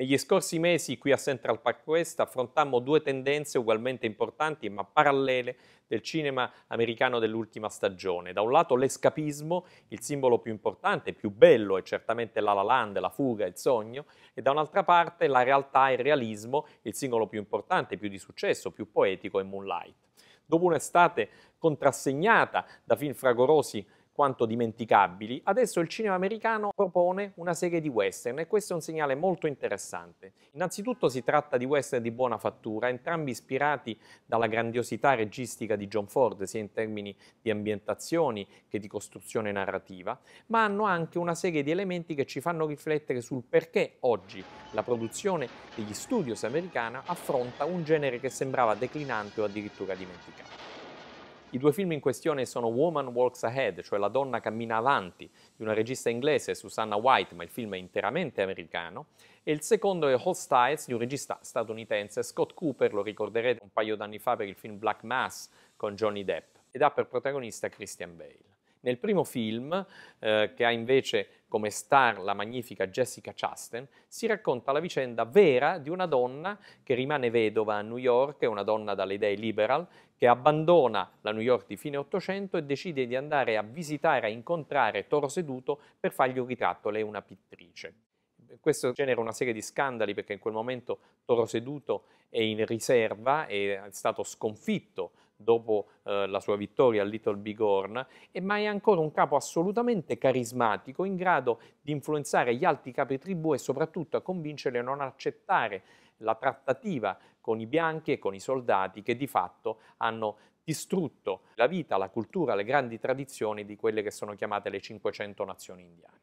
Negli scorsi mesi qui a Central Park West affrontammo due tendenze ugualmente importanti ma parallele del cinema americano dell'ultima stagione. Da un lato l'escapismo, il simbolo più importante, più bello è certamente la La Land, la fuga, il sogno, e da un'altra parte la realtà e il realismo, il singolo più importante, più di successo, più poetico è Moonlight. Dopo un'estate contrassegnata da film fragorosi quanto dimenticabili, adesso il cinema americano propone una serie di western e questo è un segnale molto interessante. Innanzitutto si tratta di western di buona fattura, entrambi ispirati dalla grandiosità registica di John Ford, sia in termini di ambientazioni che di costruzione narrativa, ma hanno anche una serie di elementi che ci fanno riflettere sul perché oggi la produzione degli studios americana affronta un genere che sembrava declinante o addirittura dimenticato. I due film in questione sono Woman Walks Ahead, cioè La donna cammina avanti, di una regista inglese Susanna White, ma il film è interamente americano, e il secondo è Hostiles di un regista statunitense Scott Cooper, lo ricorderete un paio d'anni fa per il film Black Mass con Johnny Depp, ed ha per protagonista Christian Bale. Nel primo film, eh, che ha invece come star la magnifica Jessica Chasten, si racconta la vicenda vera di una donna che rimane vedova a New York, una donna dalle idee liberal, che abbandona la New York di fine Ottocento e decide di andare a visitare, a incontrare Toro Seduto per fargli un ritratto, lei è una pittrice questo genera una serie di scandali perché in quel momento Toro Seduto è in riserva, è stato sconfitto dopo eh, la sua vittoria a Little Big Horn, ma è ancora un capo assolutamente carismatico, in grado di influenzare gli alti capi tribù e soprattutto a convincerli a non accettare la trattativa con i bianchi e con i soldati che di fatto hanno distrutto la vita, la cultura, le grandi tradizioni di quelle che sono chiamate le 500 nazioni indiane.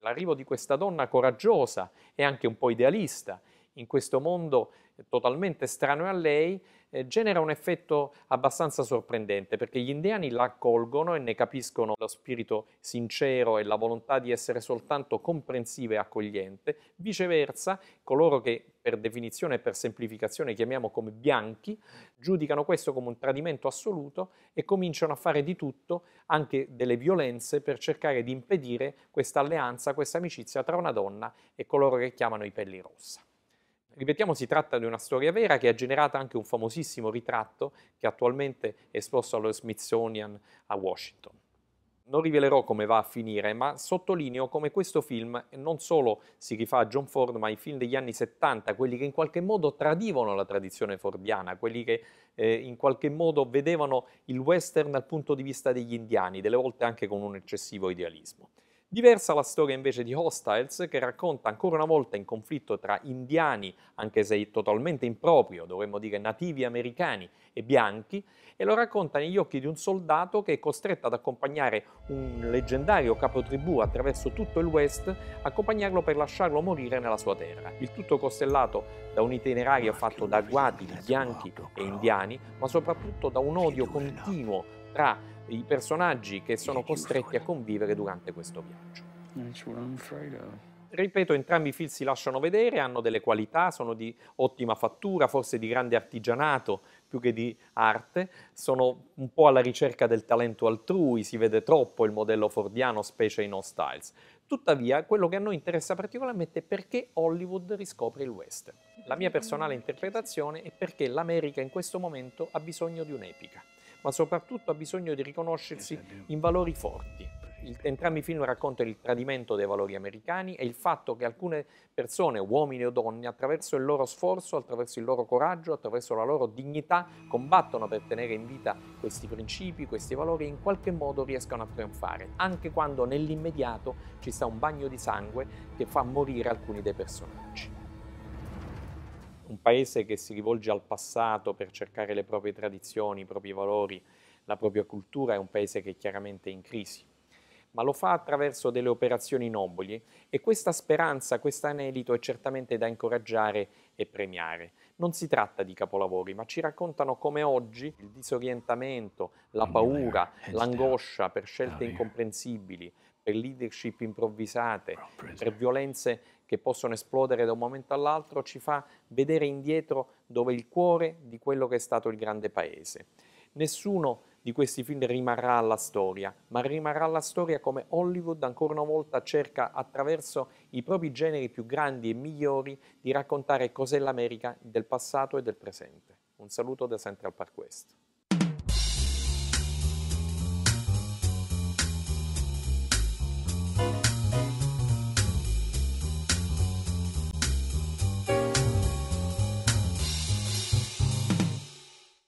L'arrivo di questa donna coraggiosa e anche un po' idealista in questo mondo totalmente estraneo a lei, eh, genera un effetto abbastanza sorprendente perché gli indiani la accolgono e ne capiscono lo spirito sincero e la volontà di essere soltanto comprensiva e accogliente, viceversa coloro che per definizione e per semplificazione chiamiamo come bianchi, giudicano questo come un tradimento assoluto e cominciano a fare di tutto, anche delle violenze, per cercare di impedire questa alleanza, questa amicizia tra una donna e coloro che chiamano i pelli rossa. Ripetiamo, si tratta di una storia vera che ha generato anche un famosissimo ritratto che attualmente è esposto allo Smithsonian a Washington. Non rivelerò come va a finire, ma sottolineo come questo film non solo si rifà a John Ford, ma ai film degli anni 70, quelli che in qualche modo tradivano la tradizione fordiana, quelli che eh, in qualche modo vedevano il western dal punto di vista degli indiani, delle volte anche con un eccessivo idealismo. Diversa la storia invece di Hostiles, che racconta ancora una volta in conflitto tra indiani, anche se totalmente improprio, dovremmo dire nativi americani e bianchi, e lo racconta negli occhi di un soldato che è costretto ad accompagnare un leggendario capotribù attraverso tutto il West, accompagnarlo per lasciarlo morire nella sua terra. Il tutto costellato da un itinerario fatto da guati, bianchi e indiani, ma soprattutto da un odio continuo tra i personaggi che sono costretti a convivere durante questo viaggio. Eh, Ripeto, entrambi i film si lasciano vedere, hanno delle qualità, sono di ottima fattura, forse di grande artigianato più che di arte, sono un po' alla ricerca del talento altrui, si vede troppo il modello fordiano, specie in Hostiles. Tuttavia, quello che a noi interessa particolarmente è perché Hollywood riscopre il western. La mia personale interpretazione è perché l'America in questo momento ha bisogno di un'epica ma soprattutto ha bisogno di riconoscersi eh, in valori forti. Il, entrambi i film raccontano il tradimento dei valori americani e il fatto che alcune persone, uomini o donne, attraverso il loro sforzo, attraverso il loro coraggio, attraverso la loro dignità, combattono per tenere in vita questi principi, questi valori e in qualche modo riescono a trionfare, anche quando nell'immediato ci sta un bagno di sangue che fa morire alcuni dei personaggi un paese che si rivolge al passato per cercare le proprie tradizioni, i propri valori, la propria cultura, è un paese che è chiaramente in crisi, ma lo fa attraverso delle operazioni nobili e questa speranza, questo anelito è certamente da incoraggiare e premiare. Non si tratta di capolavori, ma ci raccontano come oggi il disorientamento, la mm, paura, eh, eh, l'angoscia per scelte incomprensibili, per leadership improvvisate, per esatto. violenze che possono esplodere da un momento all'altro, ci fa vedere indietro dove il cuore di quello che è stato il grande paese. Nessuno di questi film rimarrà alla storia, ma rimarrà alla storia come Hollywood ancora una volta cerca attraverso i propri generi più grandi e migliori di raccontare cos'è l'America del passato e del presente. Un saluto da Central Park West.